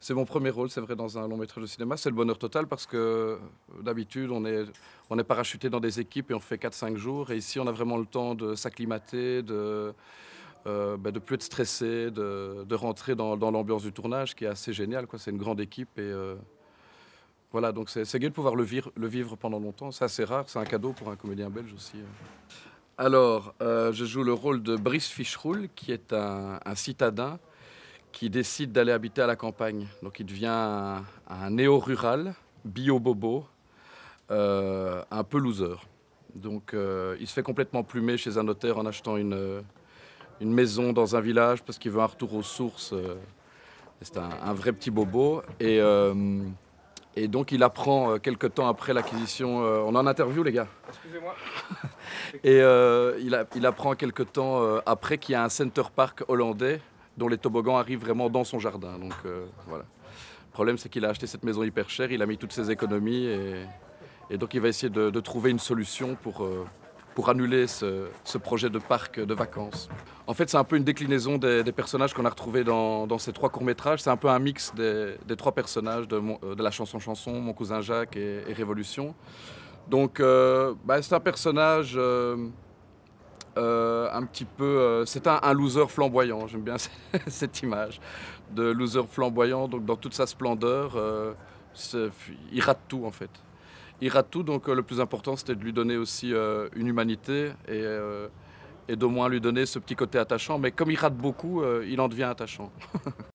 C'est mon premier rôle, c'est vrai, dans un long métrage de cinéma. C'est le bonheur total parce que euh, d'habitude, on est, on est parachuté dans des équipes et on fait 4-5 jours. Et ici, on a vraiment le temps de s'acclimater, de euh, ne ben, plus être stressé, de, de rentrer dans, dans l'ambiance du tournage qui est assez géniale. C'est une grande équipe et euh, voilà, donc c'est gai de pouvoir le, vivre, le vivre pendant longtemps. C'est assez rare, c'est un cadeau pour un comédien belge aussi. Alors, je joue le rôle de Brice Fischroul, qui est un, un citadin qui décide d'aller habiter à la campagne. Donc il devient un, néo-rural, bio-bobo, euh, un peu loser. Donc euh, il se fait complètement plumer chez un notaire en achetant une, une maison dans un village parce qu'il veut un retour aux sources. Euh, c'est un, vrai petit bobo. Et, et donc il apprend quelques temps après l'acquisition. on en interview les gars Excusez-moi. et il, apprend quelques temps après qu'il y a un center park hollandais dont les toboggans arrivent vraiment dans son jardin. Donc euh, voilà. Le problème, c'est qu'il a acheté cette maison hyper chère, il a mis toutes ses économies et, donc il va essayer de, trouver une solution pour, euh, pour annuler ce, projet de parc de vacances. En fait, c'est un peu une déclinaison des, personnages qu'on a retrouvés dans, ces trois courts-métrages. C'est un peu un mix des, trois personnages de, euh, la chanson-chanson, Mon cousin Jacques et, Révolution. Donc, bah, c'est un personnage. Euh, un petit peu. Euh, c'est un, loser flamboyant, j'aime bien cette image de loser flamboyant, donc dans toute sa splendeur, euh, il rate tout en fait. Il rate tout, donc le plus important c'était de lui donner aussi une humanité et, et d'au moins lui donner ce petit côté attachant, mais comme il rate beaucoup, il en devient attachant.